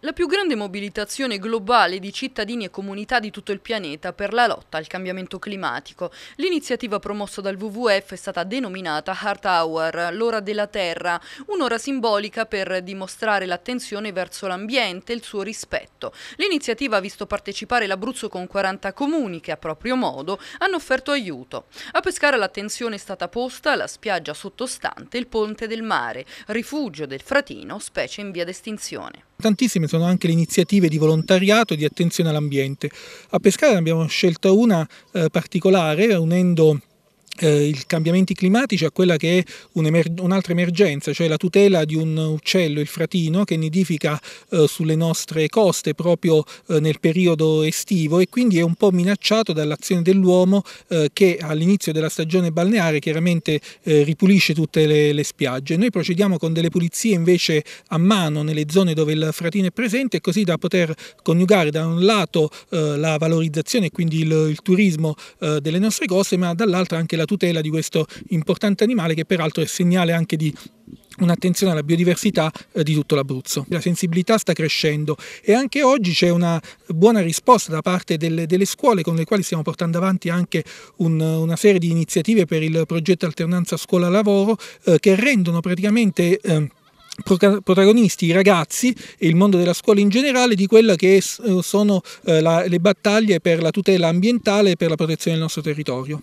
La più grande mobilitazione globale di cittadini e comunità di tutto il pianeta per la lotta al cambiamento climatico. L'iniziativa promossa dal WWF è stata denominata Heart Hour, l'ora della Terra, un'ora simbolica per dimostrare l'attenzione verso l'ambiente e il suo rispetto. L'iniziativa ha visto partecipare l'Abruzzo con 40 comuni che a proprio modo hanno offerto aiuto. A pescare l'attenzione è stata posta la spiaggia sottostante il ponte del mare, rifugio del fratino, specie in via d'estinzione. Tantissime sono anche le iniziative di volontariato e di attenzione all'ambiente. A Pescara ne abbiamo scelto una eh, particolare unendo eh, i cambiamenti climatici a quella che è un'emer- un'altra emergenza, cioè la tutela di un uccello, il fratino, che nidifica eh, sulle nostre coste proprio eh, nel periodo estivo e quindi è un po' minacciato dall'azione dell'uomo eh, che all'inizio della stagione balneare chiaramente eh, ripulisce tutte le, le, spiagge. Noi procediamo con delle pulizie invece a mano nelle zone dove il fratino è presente così da poter coniugare da un lato eh, la valorizzazione e quindi il, il turismo delle nostre coste ma dall'altro anche la tutela di questo importante animale che peraltro è segnale anche di un'attenzione alla biodiversità eh, di tutto l'Abruzzo. La sensibilità sta crescendo e anche oggi c'è una buona risposta da parte delle, delle scuole con le quali stiamo portando avanti anche un, una serie di iniziative per il progetto Alternanza Scuola-Lavoro eh, che rendono praticamente... Eh, protagonisti i ragazzi e il mondo della scuola in generale di quelle che sono eh, le battaglie per la tutela ambientale e per la protezione del nostro territorio.